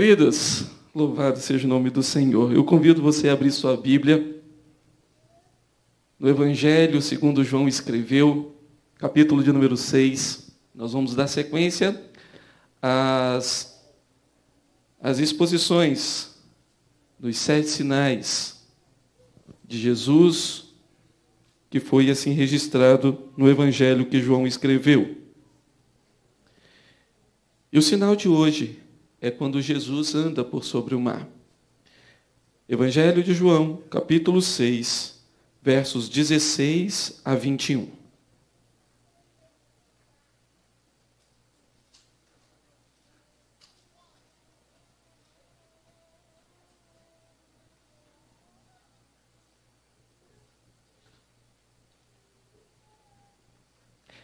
Queridos, louvado seja o nome do Senhor. Eu convido você a abrir sua Bíblia no Evangelho segundo João escreveu, capítulo de número 6. Nós vamos dar sequência às, às exposições dos sete sinais de Jesus, que foi assim registrado no Evangelho que João escreveu. E o sinal de hoje é quando Jesus anda por sobre o mar. Evangelho de João, capítulo 6, versos 16 a 21.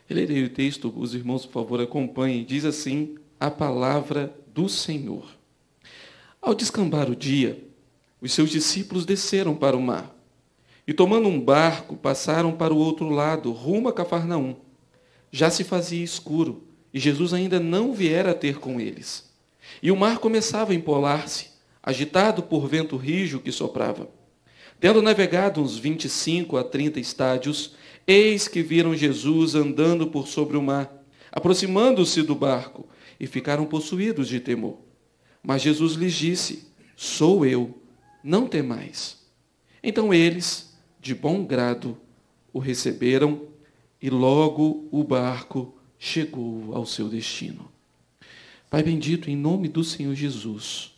Eu lerei o texto, os irmãos, por favor, acompanhem. Diz assim a palavra do Senhor. Ao descambar o dia, os seus discípulos desceram para o mar e, tomando um barco, passaram para o outro lado, rumo a Cafarnaum. Já se fazia escuro e Jesus ainda não viera ter com eles. E o mar começava a empolar-se, agitado por vento rijo que soprava. Tendo navegado uns vinte e cinco a trinta estádios, eis que viram Jesus andando por sobre o mar. Aproximando-se do barco, e ficaram possuídos de temor. Mas Jesus lhes disse: Sou eu, não temais. Então eles, de bom grado, o receberam e logo o barco chegou ao seu destino. Pai bendito, em nome do Senhor Jesus,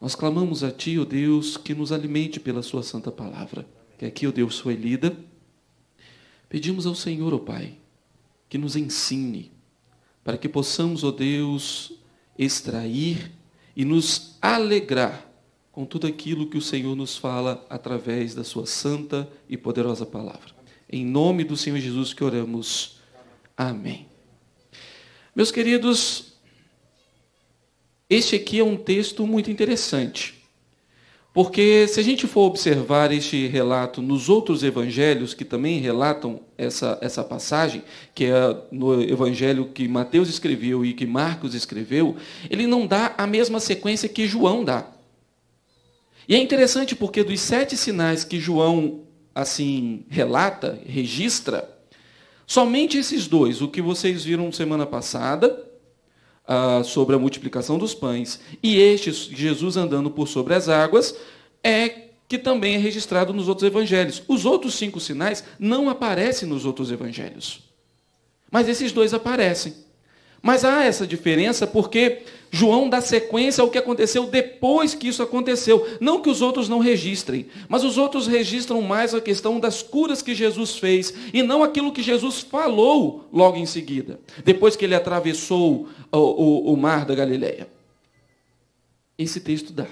nós clamamos a Ti, ó oh Deus, que nos alimente pela Sua santa palavra, que aqui, ó oh Deus, foi lida. Pedimos ao Senhor, ó oh Pai, que nos ensine, para que possamos, ó oh Deus, extrair e nos alegrar com tudo aquilo que o Senhor nos fala através da sua santa e poderosa palavra. Em nome do Senhor Jesus que oramos. Amém. Meus queridos, este aqui é um texto muito interessante. Porque se a gente for observar este relato nos outros evangelhos que também relatam essa, essa passagem, que é no evangelho que Mateus escreveu e que Marcos escreveu, ele não dá a mesma sequência que João dá. E é interessante porque dos sete sinais que João assim relata, registra, somente esses dois, o que vocês viram semana passada ah, sobre a multiplicação dos pães, e este Jesus andando por sobre as águas, é que também é registrado nos outros evangelhos. Os outros cinco sinais não aparecem nos outros evangelhos. Mas esses dois aparecem. Mas há essa diferença porque João dá sequência ao que aconteceu depois que isso aconteceu. Não que os outros não registrem, mas os outros registram mais a questão das curas que Jesus fez e não aquilo que Jesus falou logo em seguida, depois que ele atravessou o, o, o mar da Galileia. Esse texto dá.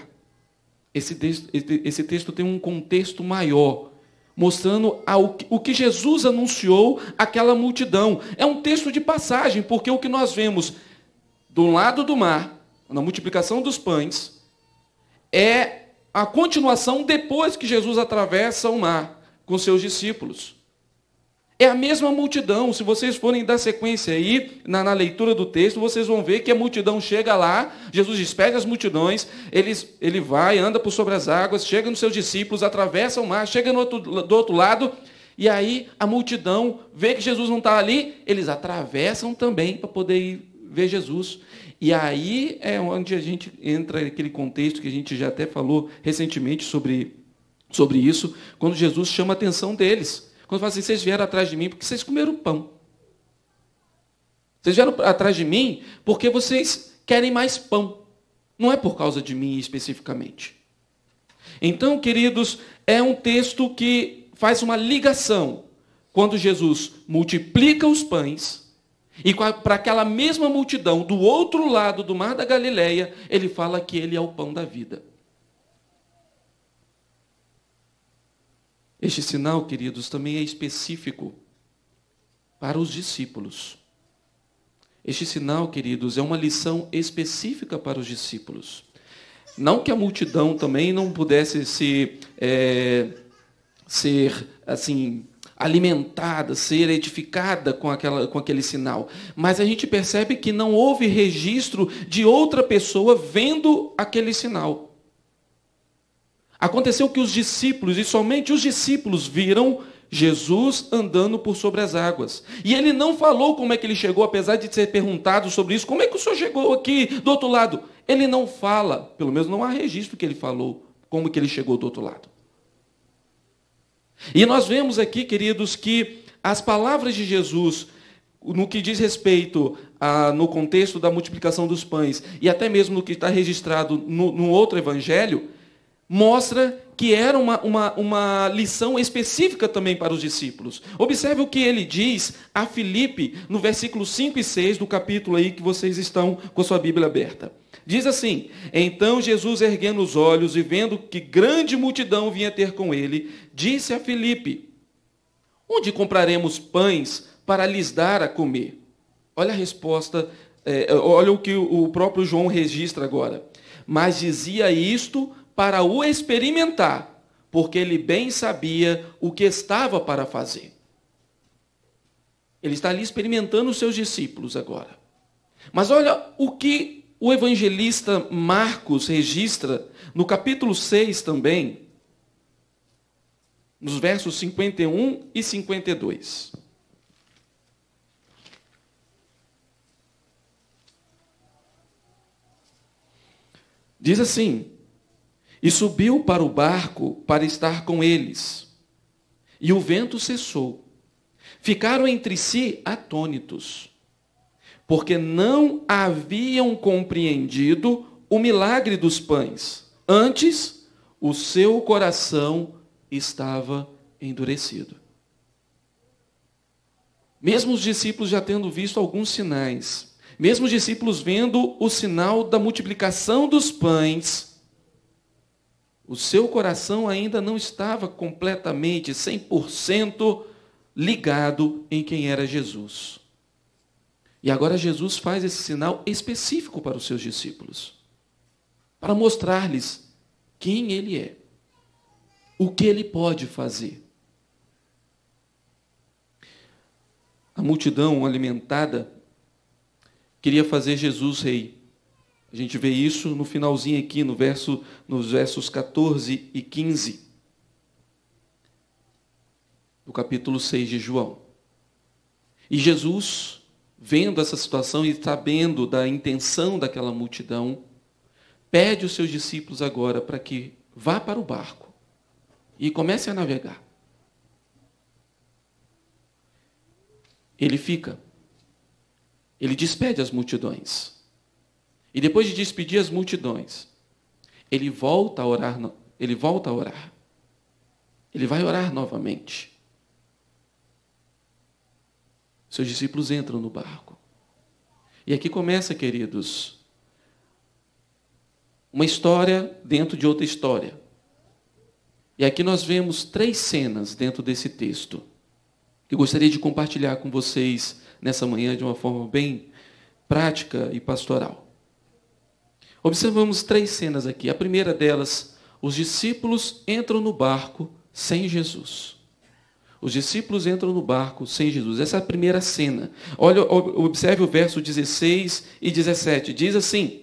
Esse texto, esse, esse texto tem um contexto maior mostrando o que Jesus anunciou àquela multidão. É um texto de passagem, porque o que nós vemos do lado do mar, na multiplicação dos pães, é a continuação depois que Jesus atravessa o mar com seus discípulos. É a mesma multidão. Se vocês forem dar sequência aí na, na, leitura do texto, vocês vão ver que a multidão chega lá, Jesus despede as multidões, eles, ele vai, anda por sobre as águas, chega nos seus discípulos, atravessa o mar, chega outro, do outro lado, e aí a multidão vê que Jesus não está ali, eles atravessam também para poder ir ver Jesus. E aí é onde a gente entra aquele contexto que a gente já até falou recentemente sobre, sobre isso, quando Jesus chama a atenção deles. Quando fala assim, vocês vieram atrás de mim porque vocês comeram pão. Vocês vieram atrás de mim porque vocês querem mais pão. Não é por causa de mim especificamente. Então, queridos, é um texto que faz uma ligação quando Jesus multiplica os pães e para aquela mesma multidão do outro lado do mar da Galileia, ele fala que ele é o pão da vida. Este sinal, queridos, também é específico para os discípulos. Este sinal, queridos, é uma lição específica para os discípulos. Não que a multidão também não pudesse se, é, ser assim alimentada, ser edificada com, aquela, com aquele sinal. Mas a gente percebe que não houve registro de outra pessoa vendo aquele sinal. Aconteceu que os discípulos, e somente os discípulos, viram Jesus andando por sobre as águas. E ele não falou como é que ele chegou, apesar de ser perguntado sobre isso. Como é que o senhor chegou aqui do outro lado? Ele não fala, pelo menos não há registro que ele falou como que ele chegou do outro lado. E nós vemos aqui, queridos, que as palavras de Jesus, no que diz respeito a, no contexto da multiplicação dos pães, e até mesmo no que está registrado no, no outro evangelho, mostra que era uma, uma, uma lição específica também para os discípulos. Observe o que ele diz a Filipe no versículo 5 e 6 do capítulo aí que vocês estão com a sua Bíblia aberta. Diz assim: Então Jesus, erguendo os olhos e vendo que grande multidão vinha ter com ele, disse a Filipe: Onde compraremos pães para lhes dar a comer? Olha a resposta, é, olha o que o próprio João registra agora. Mas dizia isto para o experimentar, porque ele bem sabia o que estava para fazer. Ele está ali experimentando os seus discípulos agora. Mas olha o que o evangelista Marcos registra no capítulo 6 também, nos versos 51 e 52. Diz assim: e subiu para o barco para estar com eles. E o vento cessou. Ficaram entre si atônitos, porque não haviam compreendido o milagre dos pães. Antes, o seu coração estava endurecido. Mesmo os discípulos já tendo visto alguns sinais, mesmo os discípulos vendo o sinal da multiplicação dos pães, o seu coração ainda não estava completamente, 100% ligado em quem era Jesus. E agora Jesus faz esse sinal específico para os seus discípulos para mostrar-lhes quem ele é, o que ele pode fazer. A multidão alimentada queria fazer Jesus rei. A gente vê isso no finalzinho aqui, no verso, nos versos 14 e 15 do capítulo 6 de João. E Jesus, vendo essa situação e sabendo da intenção daquela multidão, pede os seus discípulos agora para que vá para o barco e comece a navegar. Ele fica. Ele despede as multidões. E depois de despedir as multidões, ele volta a orar, ele volta a orar. Ele vai orar novamente. Seus discípulos entram no barco. E aqui começa, queridos, uma história dentro de outra história. E aqui nós vemos três cenas dentro desse texto que eu gostaria de compartilhar com vocês nessa manhã de uma forma bem prática e pastoral. Observamos três cenas aqui. A primeira delas, os discípulos entram no barco sem Jesus. Os discípulos entram no barco sem Jesus. Essa é a primeira cena. Olha, observe o verso 16 e 17. Diz assim: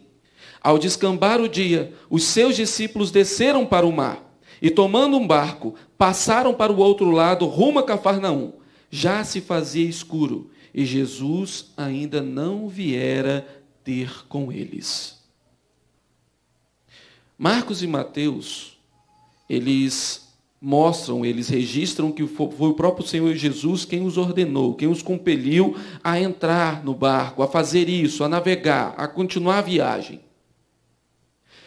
Ao descambar o dia, os seus discípulos desceram para o mar e, tomando um barco, passaram para o outro lado, rumo a Cafarnaum. Já se fazia escuro e Jesus ainda não viera ter com eles. Marcos e Mateus, eles mostram, eles registram que foi o próprio Senhor Jesus quem os ordenou, quem os compeliu a entrar no barco, a fazer isso, a navegar, a continuar a viagem.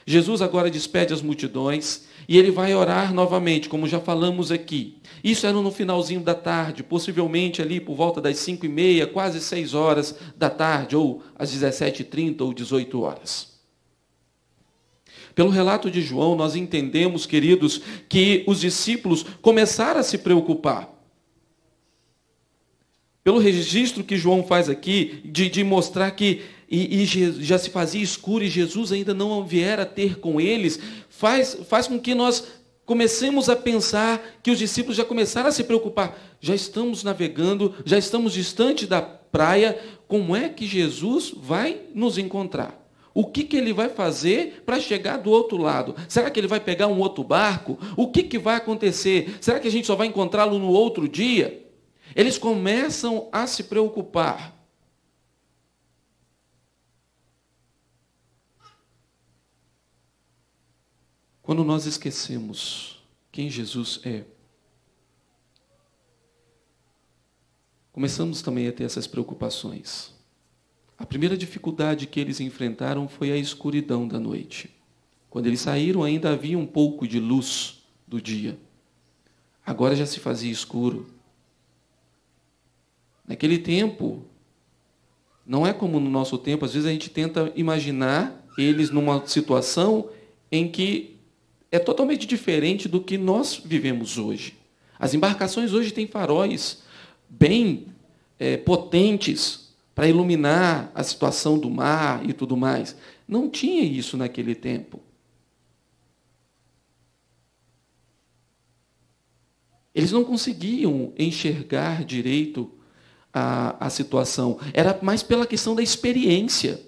Jesus agora despede as multidões e ele vai orar novamente, como já falamos aqui. Isso era no finalzinho da tarde, possivelmente ali por volta das 5 e meia, quase 6 horas da tarde, ou às 17h30 ou 18 horas. Pelo relato de João, nós entendemos, queridos, que os discípulos começaram a se preocupar. Pelo registro que João faz aqui, de, de mostrar que e, e, já se fazia escuro e Jesus ainda não viera ter com eles, faz, faz com que nós comecemos a pensar que os discípulos já começaram a se preocupar. Já estamos navegando, já estamos distante da praia, como é que Jesus vai nos encontrar? O que, que ele vai fazer para chegar do outro lado? Será que ele vai pegar um outro barco? O que, que vai acontecer? Será que a gente só vai encontrá-lo no outro dia? Eles começam a se preocupar. Quando nós esquecemos quem Jesus é, começamos também a ter essas preocupações. A primeira dificuldade que eles enfrentaram foi a escuridão da noite. Quando eles saíram, ainda havia um pouco de luz do dia. Agora já se fazia escuro. Naquele tempo, não é como no nosso tempo, às vezes a gente tenta imaginar eles numa situação em que é totalmente diferente do que nós vivemos hoje. As embarcações hoje têm faróis bem é, potentes para iluminar a situação do mar e tudo mais. Não tinha isso naquele tempo. Eles não conseguiam enxergar direito a, a situação. Era mais pela questão da experiência.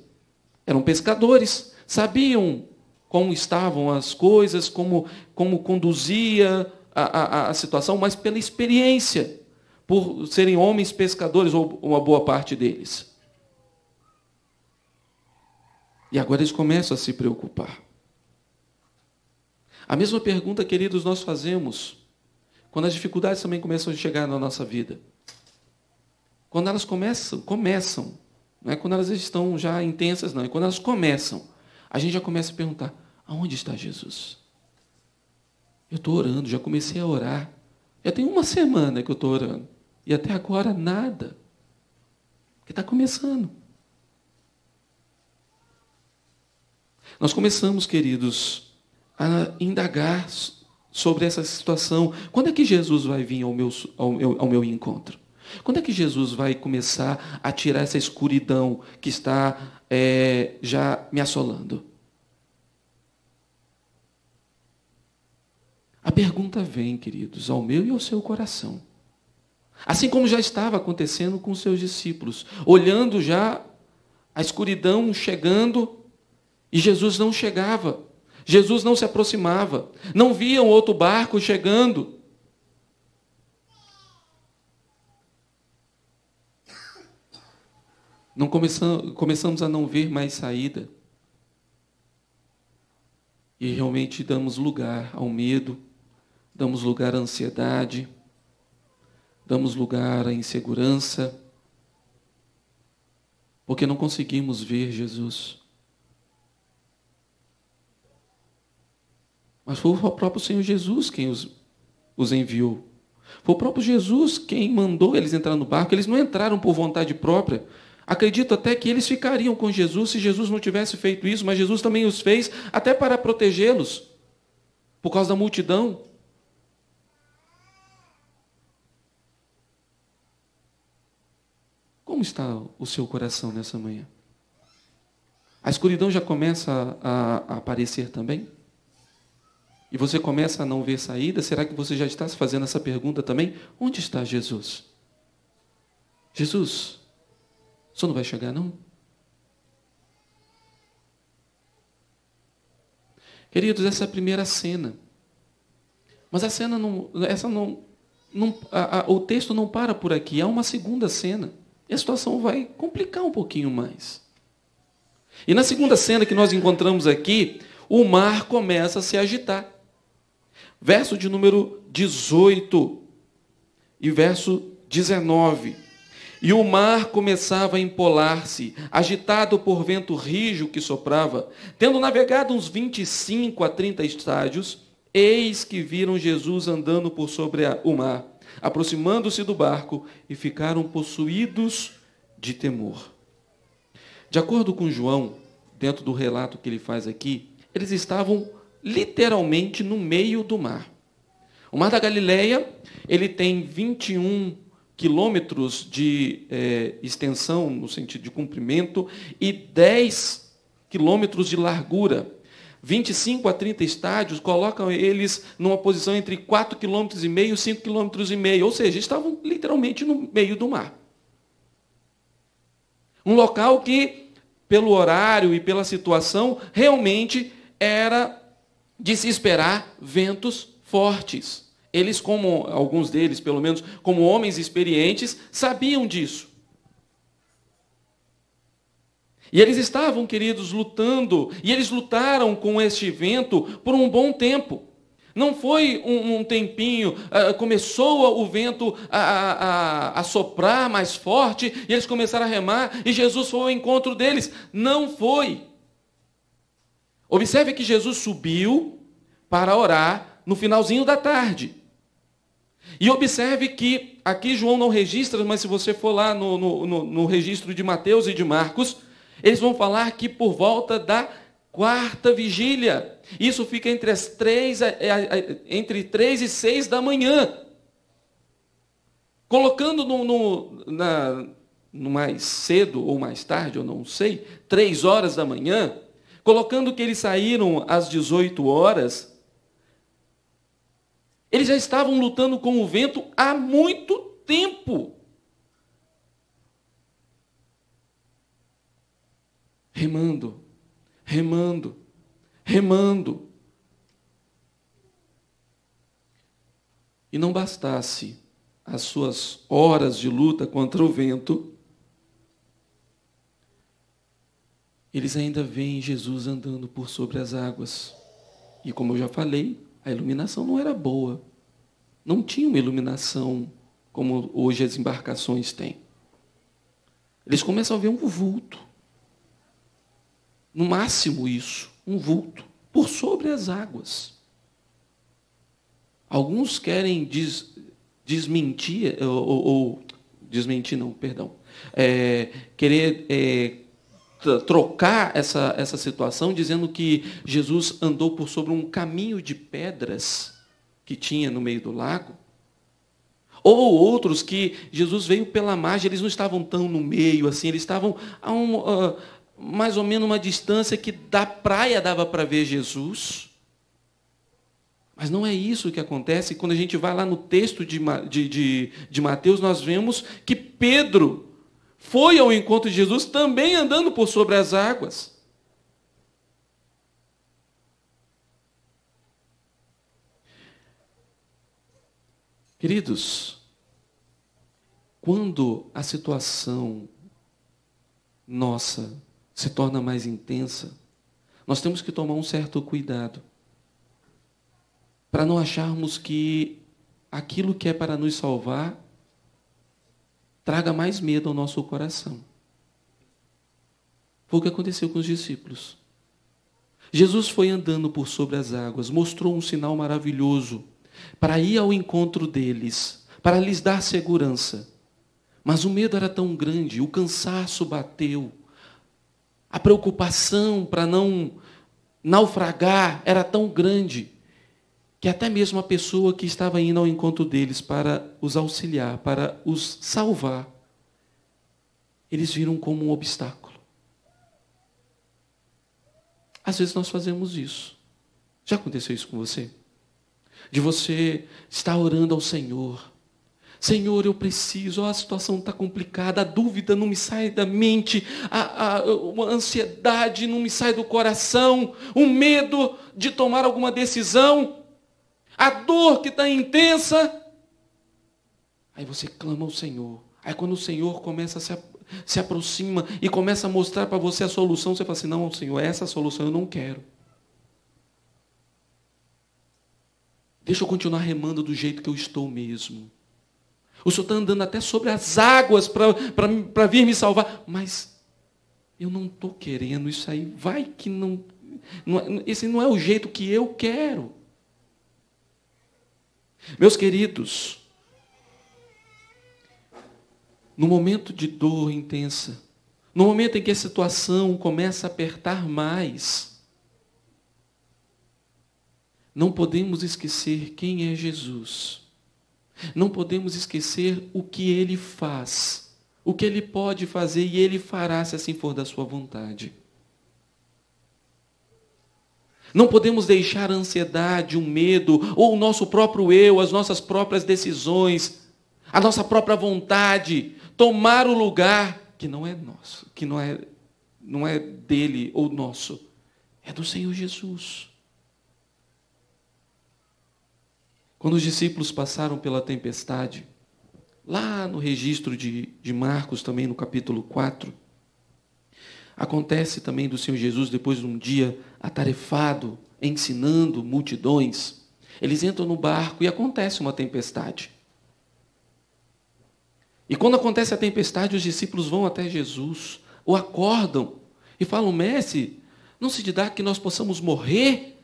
Eram pescadores, sabiam como estavam as coisas, como, como conduzia a, a, a situação, mas pela experiência por serem homens pescadores, ou uma boa parte deles. E agora eles começam a se preocupar. A mesma pergunta, queridos, nós fazemos quando as dificuldades também começam a chegar na nossa vida. Quando elas começam, começam, não é quando elas estão já intensas, não, é quando elas começam, a gente já começa a perguntar: aonde está Jesus? Eu estou orando, já comecei a orar. Já tem uma semana que eu estou orando. E até agora nada. Porque está começando. Nós começamos, queridos, a indagar sobre essa situação. Quando é que Jesus vai vir ao meu, ao meu, ao meu encontro? Quando é que Jesus vai começar a tirar essa escuridão que está é, já me assolando? A pergunta vem, queridos, ao meu e ao seu coração. Assim como já estava acontecendo com seus discípulos, olhando já a escuridão chegando e Jesus não chegava, Jesus não se aproximava, não viam outro barco chegando. Não começamos, começamos a não ver mais saída. E realmente damos lugar ao medo, damos lugar à ansiedade damos lugar à insegurança, porque não conseguimos ver Jesus. Mas foi o próprio Senhor Jesus quem os, os enviou. Foi o próprio Jesus quem mandou eles entrar no barco. Eles não entraram por vontade própria. Acredito até que eles ficariam com Jesus se Jesus não tivesse feito isso, mas Jesus também os fez até para protegê-los, por causa da multidão. Como está o seu coração nessa manhã? A escuridão já começa a, aparecer também? E você começa a não ver saída? Será que você já está se fazendo essa pergunta também? Onde está Jesus? Jesus, o senhor não vai chegar, não? Queridos, essa é a primeira cena. Mas a cena não, essa não, não a, a, o texto não para por aqui. Há uma segunda cena. E a situação vai complicar um pouquinho mais. E na segunda cena que nós encontramos aqui, o mar começa a se agitar. Verso de número 18 e verso 19. E o mar começava a empolar-se, agitado por vento rijo que soprava. Tendo navegado uns 25 a 30 estádios, eis que viram Jesus andando por sobre o mar aproximando-se do barco, e ficaram possuídos de temor. De acordo com João, dentro do relato que ele faz aqui, eles estavam literalmente no meio do mar. O Mar da Galileia, ele tem 21 quilômetros de eh, extensão, no sentido de comprimento, e 10 quilômetros de largura. 25 a 30 estádios, colocam eles numa posição entre 4,5 km e meio, 5 km e meio, ou seja, estavam literalmente no meio do mar. Um local que, pelo horário e pela situação, realmente era de se esperar ventos fortes. Eles, como alguns deles, pelo menos, como homens experientes, sabiam disso. E eles estavam, queridos, lutando, e eles lutaram com este vento por um bom tempo. Não foi um, um tempinho, uh, começou o vento a, a, a, soprar mais forte, e eles começaram a remar, e Jesus foi ao encontro deles. Não foi. Observe que Jesus subiu para orar no finalzinho da tarde. E observe que aqui João não registra, mas se você for lá no, no, no, no registro de Mateus e de Marcos, eles vão falar que por volta da quarta vigília. Isso fica entre as três, entre três e seis da manhã. Colocando no, no, na, no mais cedo ou mais tarde, eu não sei, três horas da manhã, colocando que eles saíram às 18 horas, eles já estavam lutando com o vento há muito tempo. remando, remando, remando. E não bastasse as suas horas de luta contra o vento, eles ainda veem Jesus andando por sobre as águas. E como eu já falei, a iluminação não era boa. Não tinha uma iluminação como hoje as embarcações têm. Eles começam a ver um vulto no máximo isso, um vulto, por sobre as águas. Alguns querem des, desmentir, eh, ou, ou, desmentir não, perdão, é, querer é, trocar essa, essa situação dizendo que Jesus andou por sobre um caminho de pedras que tinha no meio do lago, ou outros que Jesus veio pela margem, eles não estavam tão no meio assim, eles estavam a um, uh, mais ou menos uma distância que da praia dava para ver Jesus. Mas não é isso que acontece. Quando a gente vai lá no texto de, de, de, de Mateus, nós vemos que Pedro foi ao encontro de Jesus também andando por sobre as águas. Queridos, quando a situação nossa se torna mais intensa, nós temos que tomar um certo cuidado para não acharmos que aquilo que é para nos salvar traga mais medo ao nosso coração. Foi o que aconteceu com os discípulos. Jesus foi andando por sobre as águas, mostrou um sinal maravilhoso para ir ao encontro deles, para lhes dar segurança. Mas o medo era tão grande, o cansaço bateu, a preocupação para não naufragar era tão grande que até mesmo a pessoa que estava indo ao encontro deles para os auxiliar, para os salvar, eles viram como um obstáculo. Às vezes nós fazemos isso. Já aconteceu isso com você? De você estar orando ao Senhor, Senhor, eu preciso, oh, a situação está complicada, a dúvida não me sai da mente, a, a, a ansiedade não me sai do coração, o medo de tomar alguma decisão, a dor que está intensa. Aí você clama ao Senhor. Aí quando o Senhor começa a se, se aproxima e começa a mostrar para você a solução, você fala assim, não, Senhor, essa solução eu não quero. Deixa eu continuar remando do jeito que eu estou mesmo. O Senhor está andando até sobre as águas para vir me salvar. Mas eu não estou querendo isso aí. Vai que não, não. É, esse não é o jeito que eu quero. Meus queridos, no momento de dor intensa, no momento em que a situação começa a apertar mais, não podemos esquecer quem é Jesus não podemos esquecer o que ele faz, o que ele pode fazer e ele fará se assim for da sua vontade. Não podemos deixar a ansiedade, o medo, ou o nosso próprio eu, as nossas próprias decisões, a nossa própria vontade, tomar o lugar que não é nosso, que não é, não é dele ou nosso, é do Senhor Jesus. Quando os discípulos passaram pela tempestade, lá no registro de, de Marcos, também no capítulo 4, acontece também do Senhor Jesus, depois de um dia atarefado, ensinando multidões, eles entram no barco e acontece uma tempestade. E quando acontece a tempestade, os discípulos vão até Jesus, o acordam e falam: Mestre, não se te dá que nós possamos morrer?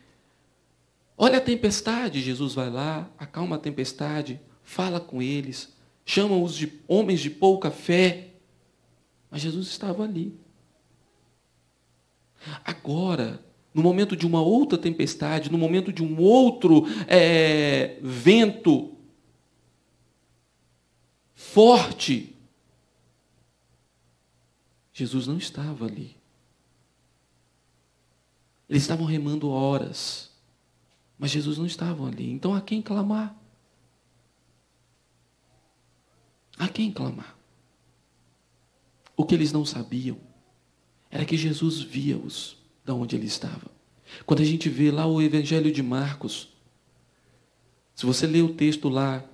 Olha a tempestade, Jesus vai lá, acalma a tempestade, fala com eles, chama-os de homens de pouca fé. Mas Jesus estava ali. Agora, no momento de uma outra tempestade, no momento de um outro é, vento forte, Jesus não estava ali. Eles estavam remando horas. Mas Jesus não estava ali. Então a quem clamar? A quem clamar? O que eles não sabiam era que Jesus via-os de onde ele estava. Quando a gente vê lá o Evangelho de Marcos, se você ler o texto lá,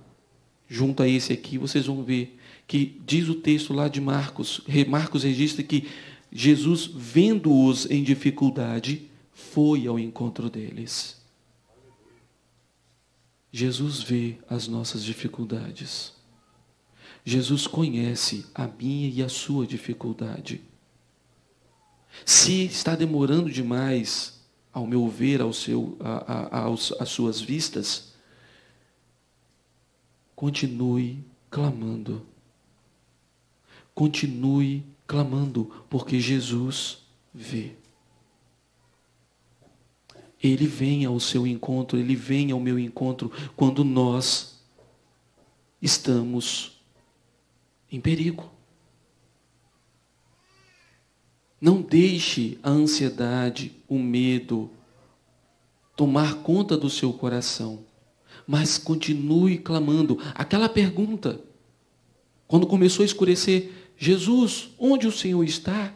junto a esse aqui, vocês vão ver que diz o texto lá de Marcos, Marcos registra que Jesus, vendo-os em dificuldade, foi ao encontro deles. Jesus vê as nossas dificuldades. Jesus conhece a minha e a sua dificuldade. Se está demorando demais, ao meu ver, ao seu, a, a, aos, às suas vistas, continue clamando. Continue clamando, porque Jesus vê. Ele vem ao seu encontro, ele vem ao meu encontro quando nós estamos em perigo. Não deixe a ansiedade, o medo tomar conta do seu coração, mas continue clamando. Aquela pergunta, quando começou a escurecer, Jesus, onde o Senhor está?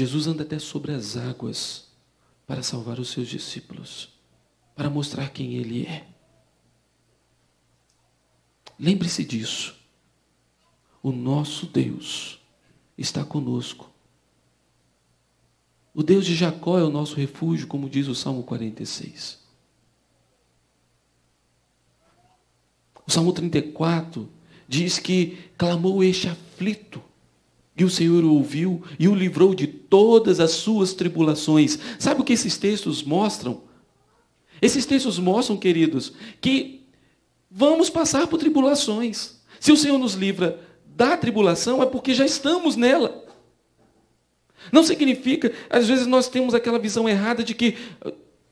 Jesus anda até sobre as águas para salvar os seus discípulos, para mostrar quem ele é. Lembre-se disso. O nosso Deus está conosco. O Deus de Jacó é o nosso refúgio, como diz o Salmo 46. O Salmo 34 diz que clamou este aflito e o Senhor o ouviu e o livrou de todas as suas tribulações. Sabe o que esses textos mostram? Esses textos mostram, queridos, que vamos passar por tribulações. Se o Senhor nos livra da tribulação, é porque já estamos nela. Não significa, às vezes nós temos aquela visão errada de que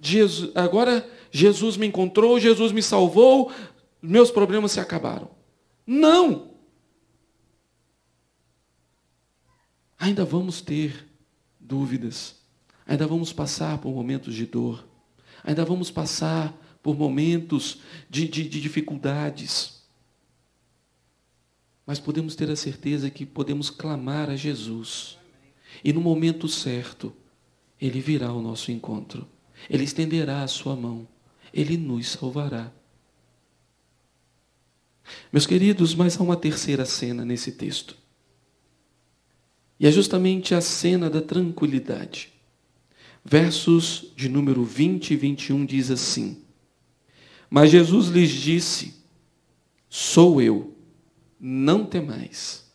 Jesus, agora Jesus me encontrou, Jesus me salvou, meus problemas se acabaram. Não! ainda vamos ter dúvidas, ainda vamos passar por momentos de dor, ainda vamos passar por momentos de, de, de dificuldades. Mas podemos ter a certeza que podemos clamar a Jesus. E no momento certo, Ele virá ao nosso encontro. Ele estenderá a sua mão. Ele nos salvará. Meus queridos, mas há uma terceira cena nesse texto. E é justamente a cena da tranquilidade. Versos de número 20 e 21 diz assim: Mas Jesus lhes disse: Sou eu, não temais.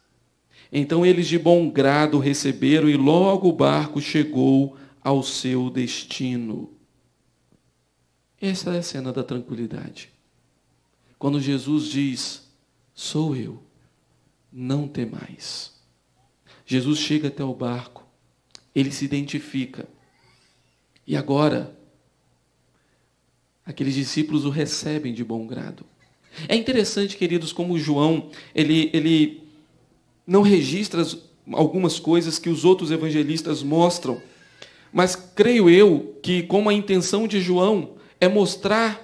Então eles de bom grado receberam e logo o barco chegou ao seu destino. Essa é a cena da tranquilidade. Quando Jesus diz: Sou eu, não temais. Jesus chega até o barco, ele se identifica. E agora, aqueles discípulos o recebem de bom grado. É interessante, queridos, como João, ele, ele não registra algumas coisas que os outros evangelistas mostram, mas creio eu que, como a intenção de João é mostrar,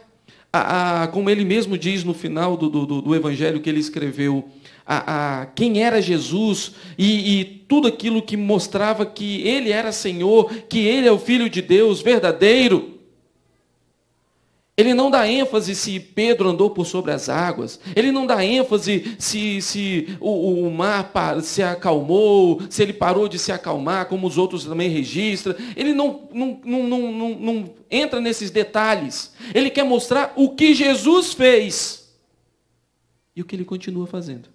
a, a como ele mesmo diz no final do, do, do evangelho que ele escreveu, a, a quem era Jesus e, e tudo aquilo que mostrava que ele era Senhor, que ele é o Filho de Deus verdadeiro. Ele não dá ênfase se Pedro andou por sobre as águas. Ele não dá ênfase se, se o, o mar se acalmou, se ele parou de se acalmar, como os outros também registram. Ele não, não, não, não, não, não entra nesses detalhes. Ele quer mostrar o que Jesus fez e o que ele continua fazendo.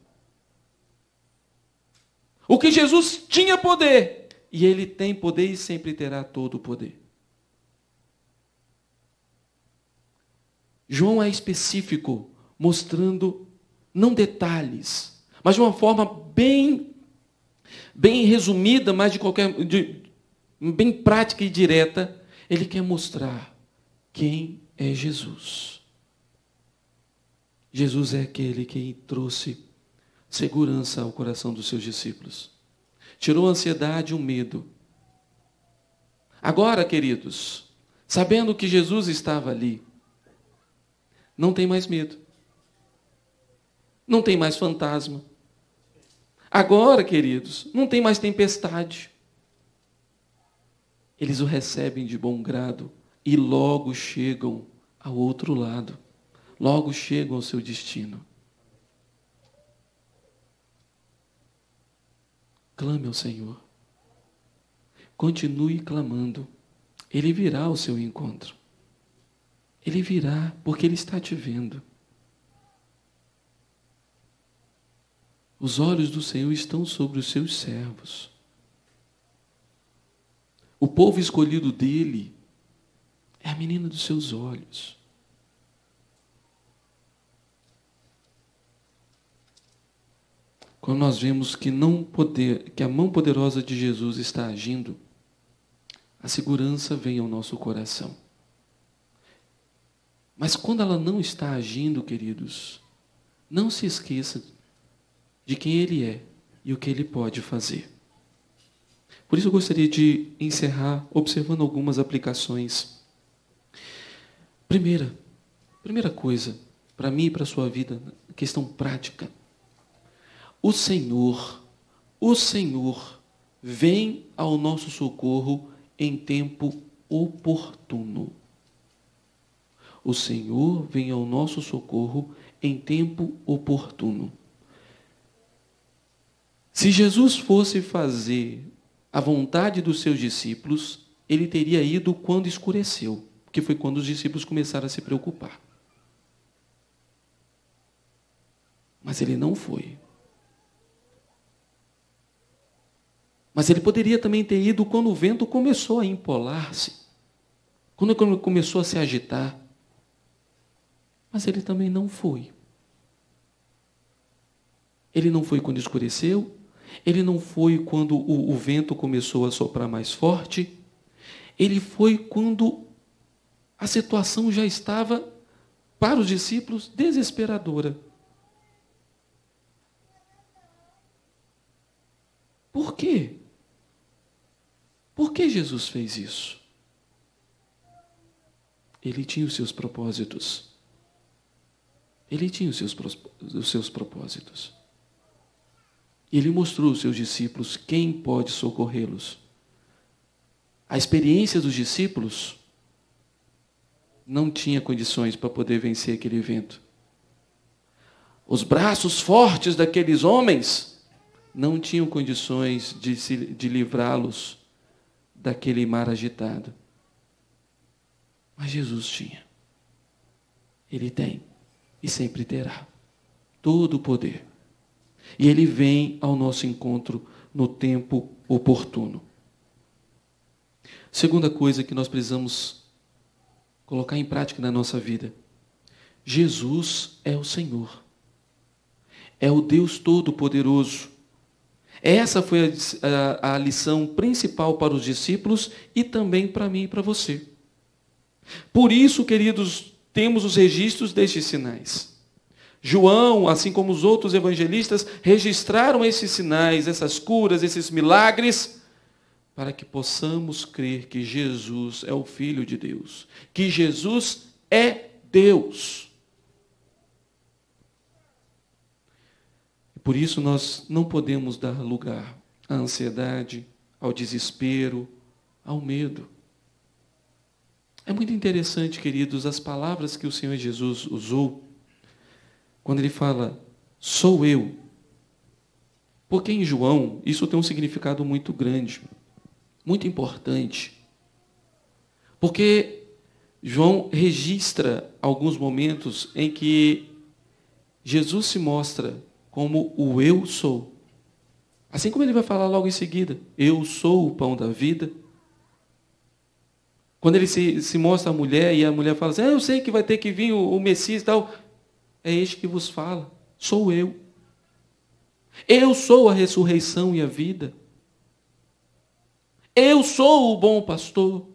O que Jesus tinha poder, e ele tem poder e sempre terá todo o poder. João é específico, mostrando não detalhes, mas de uma forma bem bem resumida, mas de qualquer de, bem prática e direta, ele quer mostrar quem é Jesus. Jesus é aquele que trouxe segurança ao coração dos seus discípulos. Tirou a ansiedade e o medo. Agora, queridos, sabendo que Jesus estava ali, não tem mais medo. Não tem mais fantasma. Agora, queridos, não tem mais tempestade. Eles o recebem de bom grado e logo chegam ao outro lado. Logo chegam ao seu destino. Clame ao Senhor. Continue clamando. Ele virá ao seu encontro. Ele virá porque ele está te vendo. Os olhos do Senhor estão sobre os seus servos. O povo escolhido dele é a menina dos seus olhos. quando nós vemos que não poder, que a mão poderosa de Jesus está agindo, a segurança vem ao nosso coração. Mas quando ela não está agindo, queridos, não se esqueça de quem ele é e o que ele pode fazer. Por isso eu gostaria de encerrar observando algumas aplicações. Primeira, primeira coisa, para mim e para a sua vida, questão prática o Senhor, o Senhor, vem ao nosso socorro em tempo oportuno. O Senhor vem ao nosso socorro em tempo oportuno. Se Jesus fosse fazer a vontade dos seus discípulos, ele teria ido quando escureceu, que foi quando os discípulos começaram a se preocupar. Mas ele não foi. Mas ele poderia também ter ido quando o vento começou a empolar-se, quando começou a se agitar. Mas ele também não foi. Ele não foi quando escureceu, ele não foi quando o, o vento começou a soprar mais forte, ele foi quando a situação já estava, para os discípulos, desesperadora. Por quê? Por que Jesus fez isso? Ele tinha os seus propósitos. Ele tinha os seus, os seus propósitos. Ele mostrou aos seus discípulos quem pode socorrê-los. A experiência dos discípulos não tinha condições para poder vencer aquele evento. Os braços fortes daqueles homens não tinham condições de, se, de livrá-los daquele mar agitado. Mas Jesus tinha. Ele tem e sempre terá todo o poder. E ele vem ao nosso encontro no tempo oportuno. Segunda coisa que nós precisamos colocar em prática na nossa vida: Jesus é o Senhor, é o Deus Todo-Poderoso essa foi a, a, a lição principal para os discípulos e também para mim e para você. Por isso, queridos, temos os registros destes sinais. João, assim como os outros evangelistas, registraram esses sinais, essas curas, esses milagres, para que possamos crer que Jesus é o Filho de Deus, que Jesus é Deus. Por isso nós não podemos dar lugar à ansiedade, ao desespero, ao medo. É muito interessante, queridos, as palavras que o Senhor Jesus usou quando ele fala: "Sou eu". Porque em João isso tem um significado muito grande, muito importante. Porque João registra alguns momentos em que Jesus se mostra como o eu sou. Assim como ele vai falar logo em seguida, eu sou o pão da vida. Quando ele se, se mostra a mulher e a mulher fala assim, ah, eu sei que vai ter que vir o, o Messias e tal, é este que vos fala, sou eu. Eu sou a ressurreição e a vida. Eu sou o bom pastor.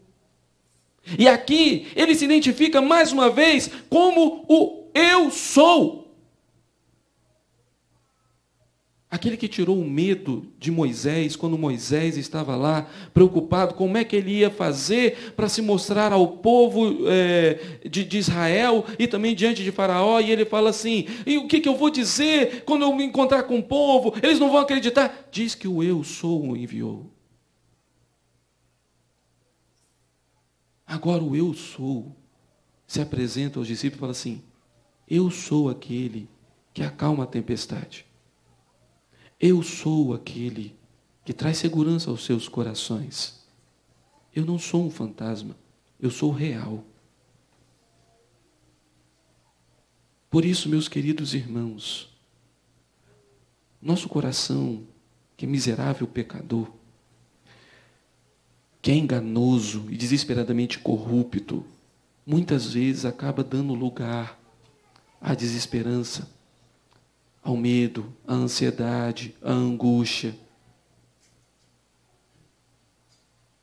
E aqui ele se identifica mais uma vez como o eu sou. Aquele que tirou o medo de Moisés, quando Moisés estava lá, preocupado, como é que ele ia fazer para se mostrar ao povo é, de, de, Israel e também diante de Faraó, e ele fala assim: e o que, que eu vou dizer quando eu me encontrar com o povo? Eles não vão acreditar. Diz que o eu sou o enviou. Agora o eu sou se apresenta aos discípulos e fala assim: Eu sou aquele que acalma a tempestade. Eu sou aquele que traz segurança aos seus corações. Eu não sou um fantasma, eu sou real. Por isso, meus queridos irmãos, nosso coração, que é miserável pecador, que é enganoso e desesperadamente corrupto, muitas vezes acaba dando lugar à desesperança, ao medo, à ansiedade, à angústia.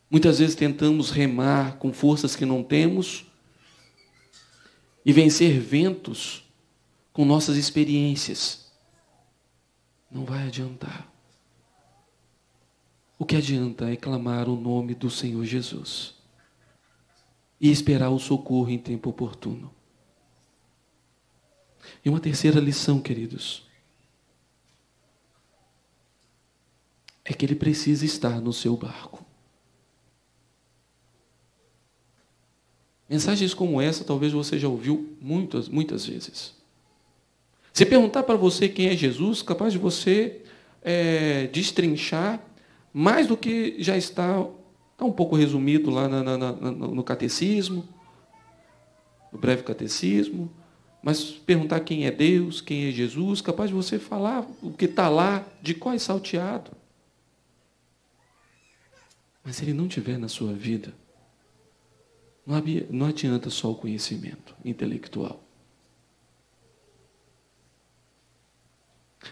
Muitas vezes tentamos remar com forças que não temos e vencer ventos com nossas experiências. Não vai adiantar. O que adianta é clamar o nome do Senhor Jesus e esperar o socorro em tempo oportuno. E uma terceira lição, queridos. é que ele precisa estar no seu barco. Mensagens como essa talvez você já ouviu muitas, muitas vezes. Se perguntar para você quem é Jesus, capaz de você é, destrinchar mais do que já está, está um pouco resumido lá na, na, na, no catecismo, no breve catecismo, mas perguntar quem é Deus, quem é Jesus, capaz de você falar o que está lá, de qual é salteado. Mas se ele não tiver na sua vida, não adianta só o conhecimento intelectual.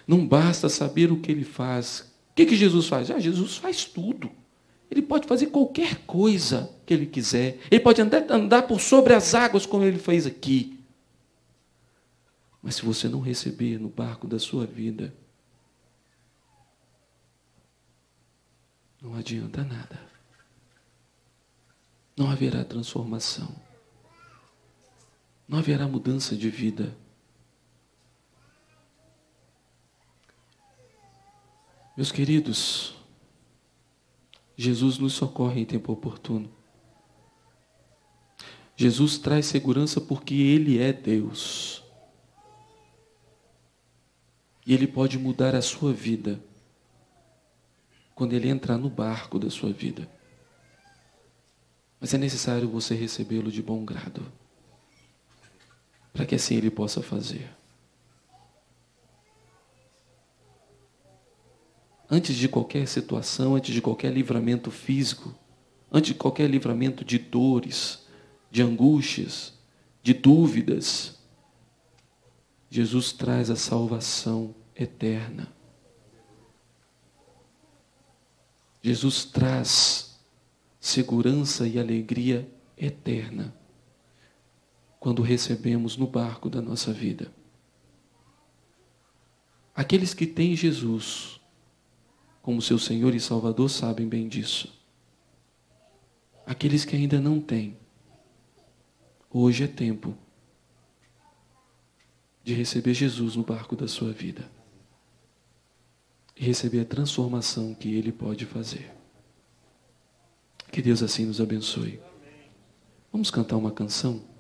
Não basta saber o que ele faz. O que, que Jesus faz? Ah, Jesus faz tudo. Ele pode fazer qualquer coisa que ele quiser. Ele pode andar, andar por sobre as águas, como ele fez aqui. Mas se você não receber no barco da sua vida não adianta nada. Não haverá transformação. Não haverá mudança de vida. Meus queridos, Jesus nos socorre em tempo oportuno. Jesus traz segurança porque Ele é Deus. E Ele pode mudar a sua vida quando ele entrar no barco da sua vida. Mas é necessário você recebê-lo de bom grado, para que assim ele possa fazer. Antes de qualquer situação, antes de qualquer livramento físico, antes de qualquer livramento de dores, de angústias, de dúvidas, Jesus traz a salvação eterna. Jesus traz segurança e alegria eterna quando recebemos no barco da nossa vida. Aqueles que têm Jesus como seu Senhor e Salvador sabem bem disso. Aqueles que ainda não têm, hoje é tempo de receber Jesus no barco da sua vida e receber a transformação que Ele pode fazer. Que Deus assim nos abençoe. Vamos cantar uma canção?